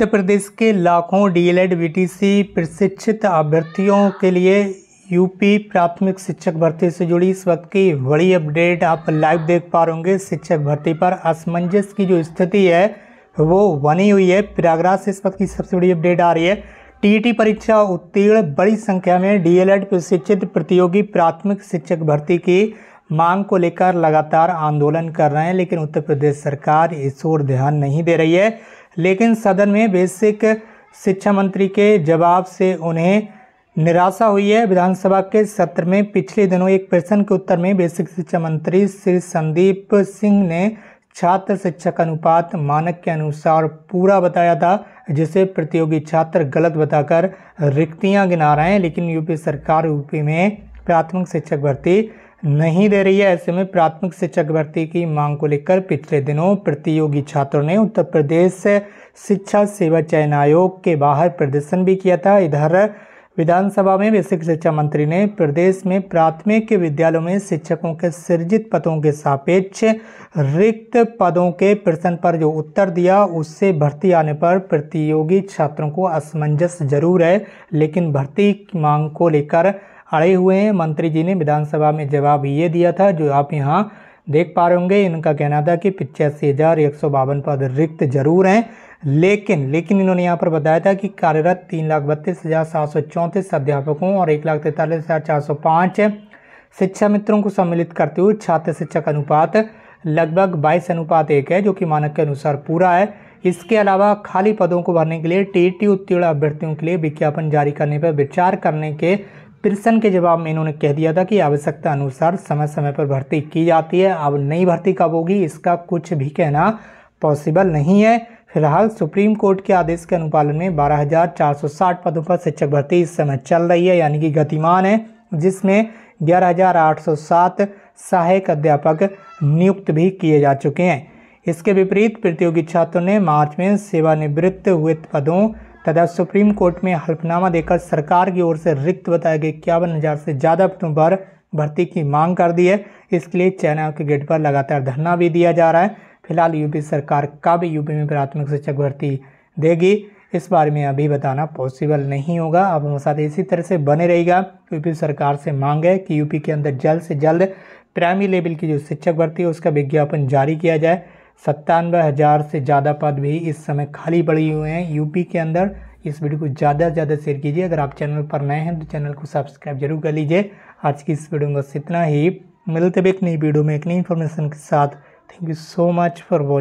उत्तर प्रदेश के लाखों DElEd BTC प्रशिक्षित अभ्यर्थियों के लिए यूपी प्राथमिक शिक्षक भर्ती से जुड़ी इस वक्त की बड़ी अपडेट आप लाइव देख पा रहे होंगे शिक्षक भर्ती पर असमंजस की जो स्थिति है वो बनी हुई है प्रयागराज से इस वक्त की सबसे बड़ी अपडेट आ रही है टीटी परीक्षा उत्तीर्ण बड़ी संख्या में डीएलएड प्रशिक्षित प्रतियोगी प्राथमिक शिक्षक भर्ती की मांग को लेकर लगातार आंदोलन कर रहे हैं लेकिन उत्तर प्रदेश सरकार इस ओर ध्यान नहीं दे रही है लेकिन सदन में बेसिक शिक्षा मंत्री के जवाब से उन्हें निराशा हुई है विधानसभा के सत्र में पिछले दिनों एक प्रश्न के उत्तर में बेसिक शिक्षा मंत्री श्री संदीप सिंह ने छात्र शिक्षक अनुपात मानक के अनुसार पूरा बताया था जिसे प्रतियोगी छात्र गलत बताकर रिक्तियां गिना रहे हैं लेकिन यूपी सरकार यूपी में प्राथमिक शिक्षक भर्ती नहीं दे रही है ऐसे में प्राथमिक शिक्षक भर्ती की मांग को लेकर पिछले दिनों प्रतियोगी छात्रों ने उत्तर प्रदेश शिक्षा सेवा चयन आयोग के बाहर प्रदर्शन भी किया था इधर विधानसभा में बेसिक शिक्षा मंत्री ने प्रदेश में प्राथमिक विद्यालयों में शिक्षकों के सृजित पदों के सापेक्ष रिक्त पदों के प्रश्न पर जो उत्तर दिया उससे भर्ती आने पर प्रतियोगी छात्रों को असमंजस जरूर है लेकिन भर्ती मांग को लेकर अड़े हुए हैं मंत्री जी ने विधानसभा में जवाब ये दिया था जो आप यहाँ देख पा रहे होंगे इनका कहना था कि पिचासी हज़ार एक सौ बावन पद रिक्त जरूर हैं लेकिन लेकिन इन्होंने यहाँ पर बताया था कि कार्यरत तीन लाख बत्तीस हज़ार सात सौ चौंतीस अध्यापकों और एक लाख तैंतालीस हज़ार चार सौ पाँच शिक्षा मित्रों को सम्मिलित करते हुए छात्र शिक्षक अनुपात लगभग बाईस अनुपात एक है जो कि मानक के अनुसार पूरा है इसके अलावा खाली पदों को भरने के लिए टी उत्तीर्ण अभ्यर्थियों के लिए विज्ञापन जारी करने पर विचार करने के प्रश्न के जवाब में इन्होंने कह दिया था कि आवश्यकता अनुसार समय समय पर भर्ती की जाती है अब नई भर्ती कब होगी इसका कुछ भी कहना पॉसिबल नहीं है फिलहाल सुप्रीम कोर्ट के आदेश के अनुपालन में 12,460 पदों पर शिक्षक भर्ती इस समय चल रही है यानी कि गतिमान है जिसमें 11,807 सहायक अध्यापक नियुक्त भी किए जा चुके हैं इसके विपरीत प्रतियोगी छात्रों ने मार्च में सेवानिवृत्त हुए पदों तथा सुप्रीम कोर्ट में हल्फनामा देकर सरकार की ओर से रिक्त बताए गए इक्यावन हज़ार से ज़्यादा पदों पर भर्ती की मांग कर दी है इसके लिए चैना के गेट पर लगातार धरना भी दिया जा रहा है फिलहाल यूपी सरकार कब यूपी में प्राथमिक शिक्षक भर्ती देगी इस बारे में अभी बताना पॉसिबल नहीं होगा आप हमारे साथ इसी तरह से बने रहेगा यूपी सरकार से मांग है कि यूपी के अंदर जल्द से जल्द प्राइमरी लेवल की जो शिक्षक भर्ती है उसका विज्ञापन जारी किया जाए सत्तानवे हज़ार से ज़्यादा पद भी इस समय खाली पड़े हुए हैं यूपी के अंदर इस वीडियो को ज़्यादा से ज़्यादा शेयर कीजिए अगर आप चैनल पर नए हैं तो चैनल को सब्सक्राइब जरूर कर लीजिए आज की इस वीडियो में बस इतना ही मिलते भी एक नई वीडियो में एक नई इन्फॉर्मेशन के साथ thank you so much for watching